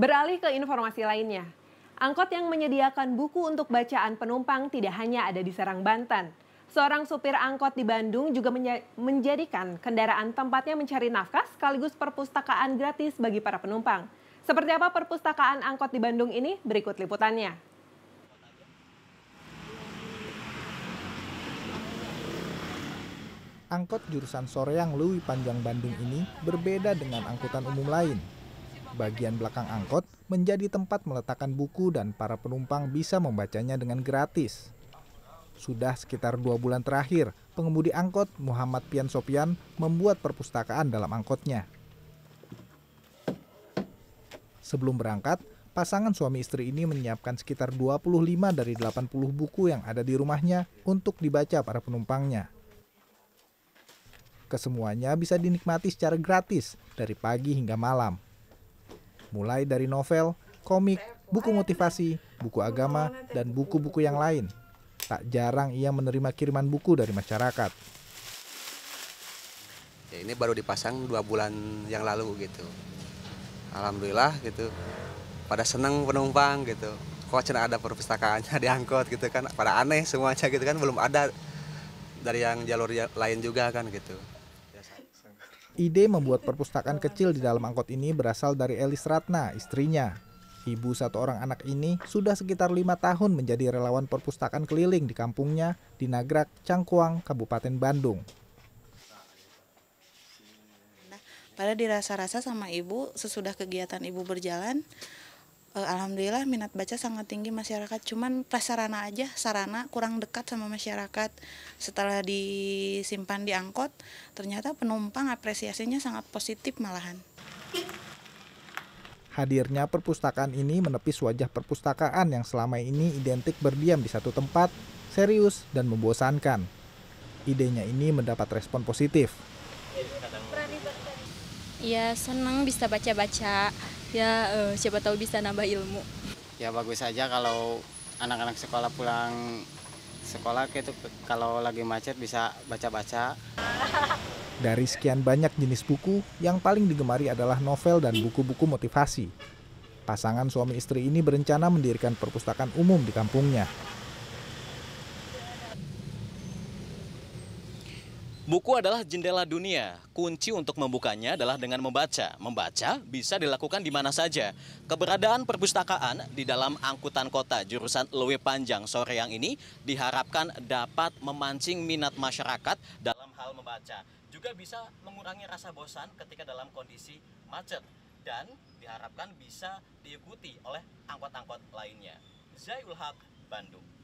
Beralih ke informasi lainnya. Angkot yang menyediakan buku untuk bacaan penumpang tidak hanya ada di Serang, Banten. Seorang supir angkot di Bandung juga menjadikan kendaraan tempatnya mencari nafkah sekaligus perpustakaan gratis bagi para penumpang. Seperti apa perpustakaan angkot di Bandung ini? Berikut liputannya. Angkot jurusan Soreang Lewi Panjang Bandung ini berbeda dengan angkutan umum lain bagian belakang angkot menjadi tempat meletakkan buku dan para penumpang bisa membacanya dengan gratis. Sudah sekitar dua bulan terakhir, pengemudi angkot Muhammad Pian Sopian membuat perpustakaan dalam angkotnya. Sebelum berangkat, pasangan suami istri ini menyiapkan sekitar 25 dari 80 buku yang ada di rumahnya untuk dibaca para penumpangnya. Kesemuanya bisa dinikmati secara gratis dari pagi hingga malam mulai dari novel, komik, buku motivasi, buku agama, dan buku-buku yang lain. Tak jarang ia menerima kiriman buku dari masyarakat. Ya, ini baru dipasang dua bulan yang lalu gitu. Alhamdulillah gitu. Pada seneng penumpang gitu. Kok cina ada perpustakaannya diangkut gitu kan. Pada aneh semuanya gitu kan. Belum ada dari yang jalur ya, lain juga kan gitu. Ide membuat perpustakaan kecil di dalam angkot ini berasal dari Elis Ratna, istrinya. Ibu satu orang anak ini sudah sekitar lima tahun menjadi relawan perpustakaan keliling di kampungnya di Nagrak, Cangkuang, Kabupaten Bandung. Nah, pada dirasa-rasa sama ibu sesudah kegiatan ibu berjalan, Eh, alhamdulillah minat baca sangat tinggi masyarakat cuman prasarana aja sarana kurang dekat sama masyarakat setelah disimpan di angkot ternyata penumpang apresiasinya sangat positif malahan Hadirnya perpustakaan ini menepis wajah perpustakaan yang selama ini identik berdiam di satu tempat, serius dan membosankan. Idenya ini mendapat respon positif. Ya senang bisa baca-baca, ya uh, siapa tahu bisa nambah ilmu ya bagus saja kalau anak-anak sekolah pulang sekolah gitu kalau lagi macet bisa baca-baca dari sekian banyak jenis buku yang paling digemari adalah novel dan buku-buku motivasi pasangan suami istri ini berencana mendirikan perpustakaan umum di kampungnya Buku adalah jendela dunia. Kunci untuk membukanya adalah dengan membaca. Membaca bisa dilakukan di mana saja. Keberadaan perpustakaan di dalam angkutan kota jurusan Lewi Panjang sore yang ini diharapkan dapat memancing minat masyarakat dalam hal membaca. Juga bisa mengurangi rasa bosan ketika dalam kondisi macet dan diharapkan bisa diikuti oleh angkot-angkot lainnya. Zaiul Haq, Bandung.